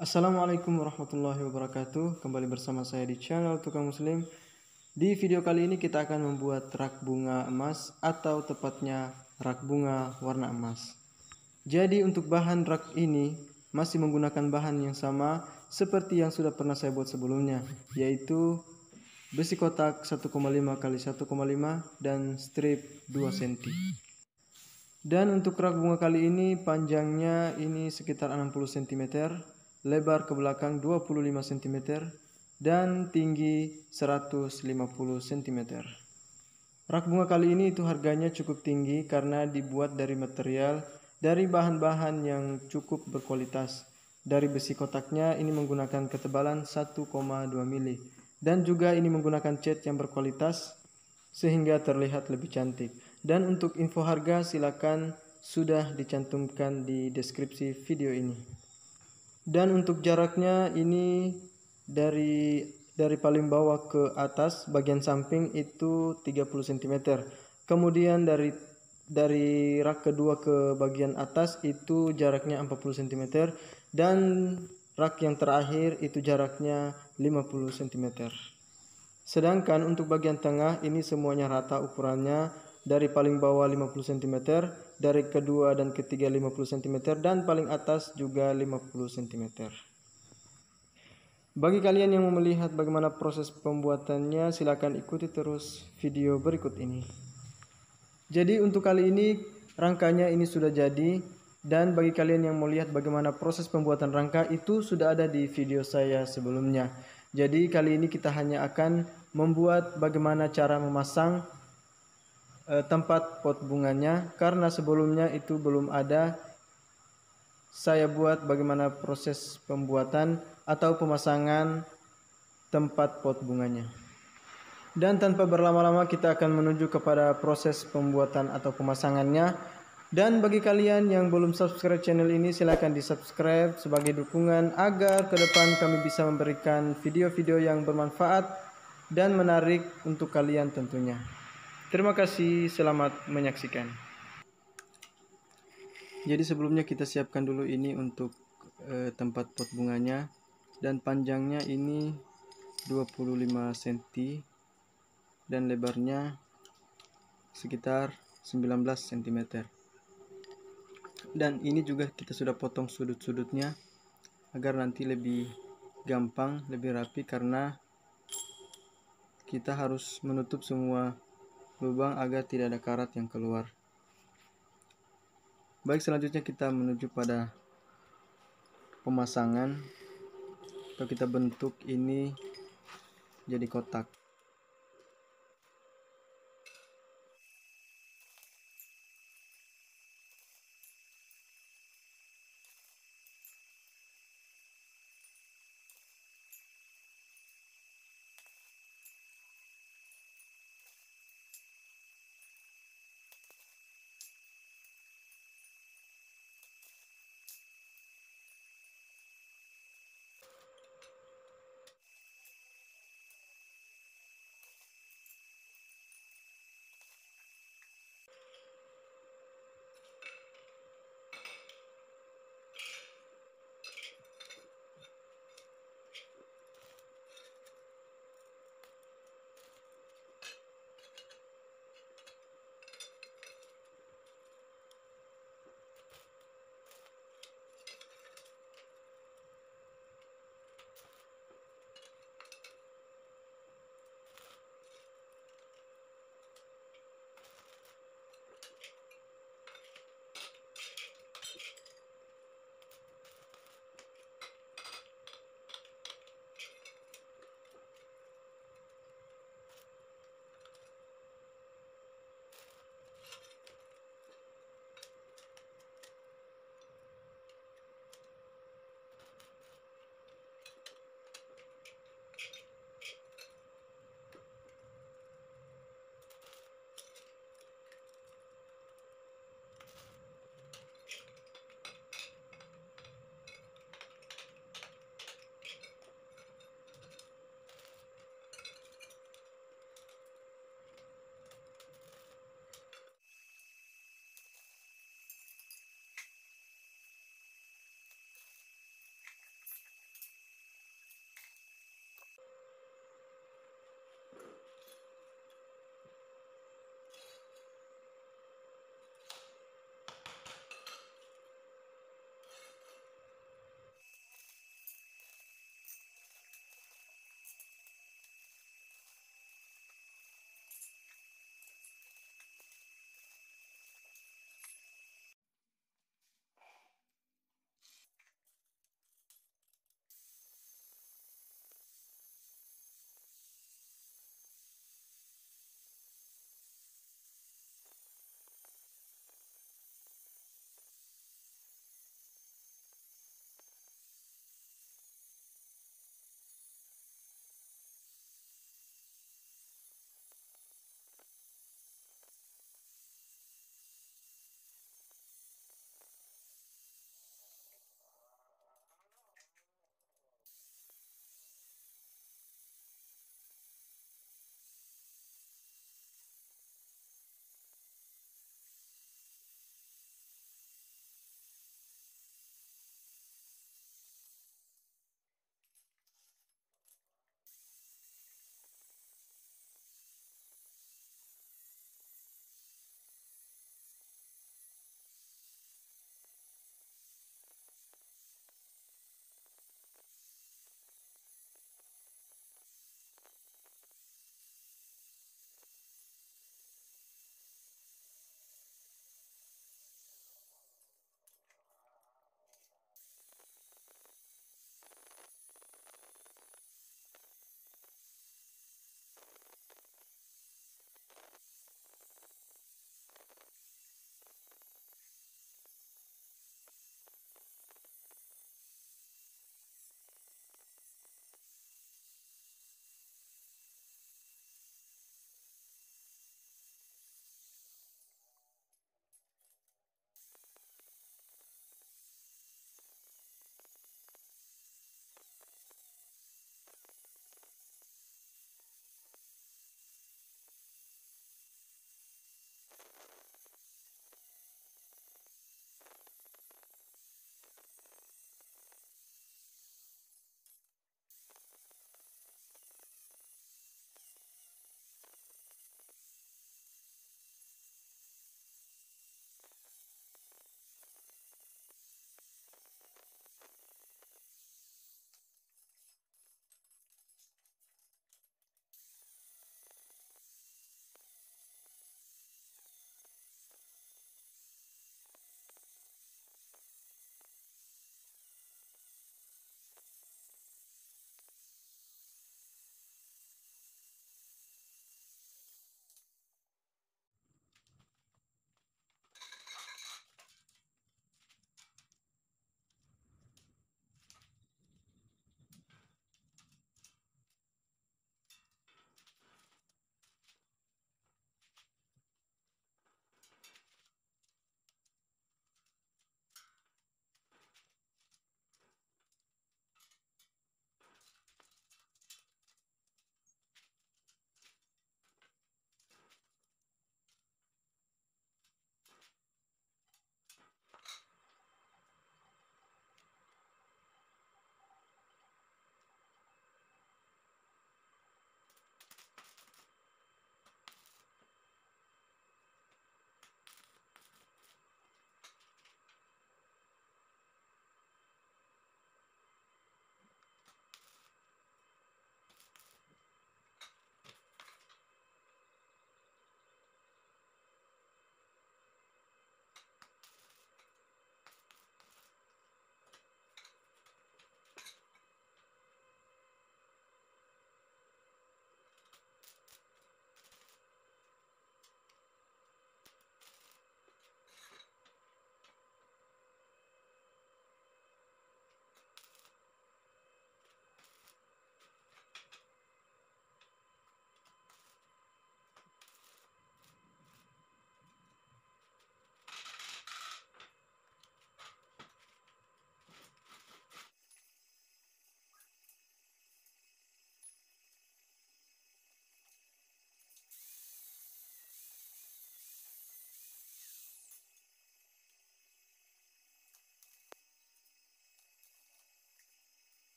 Assalamualaikum warahmatullahi wabarakatuh Kembali bersama saya di channel Tukang Muslim Di video kali ini kita akan membuat rak bunga emas Atau tepatnya rak bunga warna emas Jadi untuk bahan rak ini Masih menggunakan bahan yang sama Seperti yang sudah pernah saya buat sebelumnya Yaitu besi kotak 1,5 x 1,5 Dan strip 2 cm dan untuk rak bunga kali ini panjangnya ini sekitar 60 cm lebar ke belakang 25 cm, dan tinggi 150 cm. Rak bunga kali ini itu harganya cukup tinggi karena dibuat dari material dari bahan-bahan yang cukup berkualitas. Dari besi kotaknya ini menggunakan ketebalan 1,2 mili dan juga ini menggunakan cat yang berkualitas sehingga terlihat lebih cantik. Dan untuk info harga silakan sudah dicantumkan di deskripsi video ini dan untuk jaraknya ini dari dari paling bawah ke atas bagian samping itu 30 cm. Kemudian dari dari rak kedua ke bagian atas itu jaraknya 40 cm dan rak yang terakhir itu jaraknya 50 cm. Sedangkan untuk bagian tengah ini semuanya rata ukurannya dari paling bawah 50 cm, dari kedua dan ketiga 50 cm, dan paling atas juga 50 cm. Bagi kalian yang mau melihat bagaimana proses pembuatannya, silahkan ikuti terus video berikut ini. Jadi untuk kali ini rangkanya ini sudah jadi dan bagi kalian yang mau lihat bagaimana proses pembuatan rangka itu sudah ada di video saya sebelumnya. Jadi kali ini kita hanya akan membuat bagaimana cara memasang eh, tempat pot bunganya karena sebelumnya itu belum ada saya buat bagaimana proses pembuatan atau pemasangan tempat pot bunganya. Dan tanpa berlama-lama kita akan menuju kepada proses pembuatan atau pemasangannya. Dan bagi kalian yang belum subscribe channel ini silahkan di subscribe sebagai dukungan agar ke depan kami bisa memberikan video-video yang bermanfaat dan menarik untuk kalian tentunya. Terima kasih, selamat menyaksikan. Jadi sebelumnya kita siapkan dulu ini untuk eh, tempat pot bunganya dan panjangnya ini 25 cm dan lebarnya sekitar 19 cm. Dan ini juga kita sudah potong sudut-sudutnya agar nanti lebih gampang, lebih rapi karena kita harus menutup semua lubang agar tidak ada karat yang keluar. Baik, selanjutnya kita menuju pada pemasangan atau kita bentuk ini jadi kotak.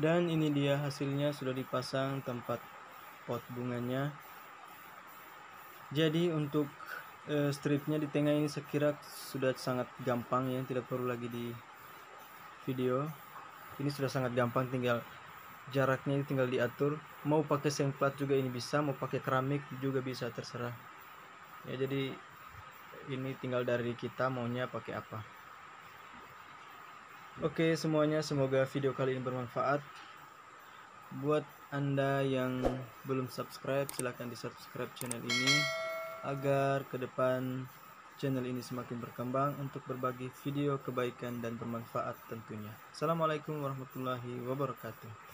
dan ini dia hasilnya sudah dipasang tempat pot bunganya jadi untuk e, stripnya di tengah ini sekira sudah sangat gampang ya tidak perlu lagi di video ini sudah sangat gampang tinggal jaraknya tinggal diatur mau pakai sengklat juga ini bisa mau pakai keramik juga bisa terserah ya jadi ini tinggal dari kita maunya pakai apa Oke semuanya, semoga video kali ini bermanfaat. Buat Anda yang belum subscribe, silahkan di subscribe channel ini agar ke depan channel ini semakin berkembang untuk berbagi video kebaikan dan bermanfaat tentunya. Assalamualaikum warahmatullahi wabarakatuh.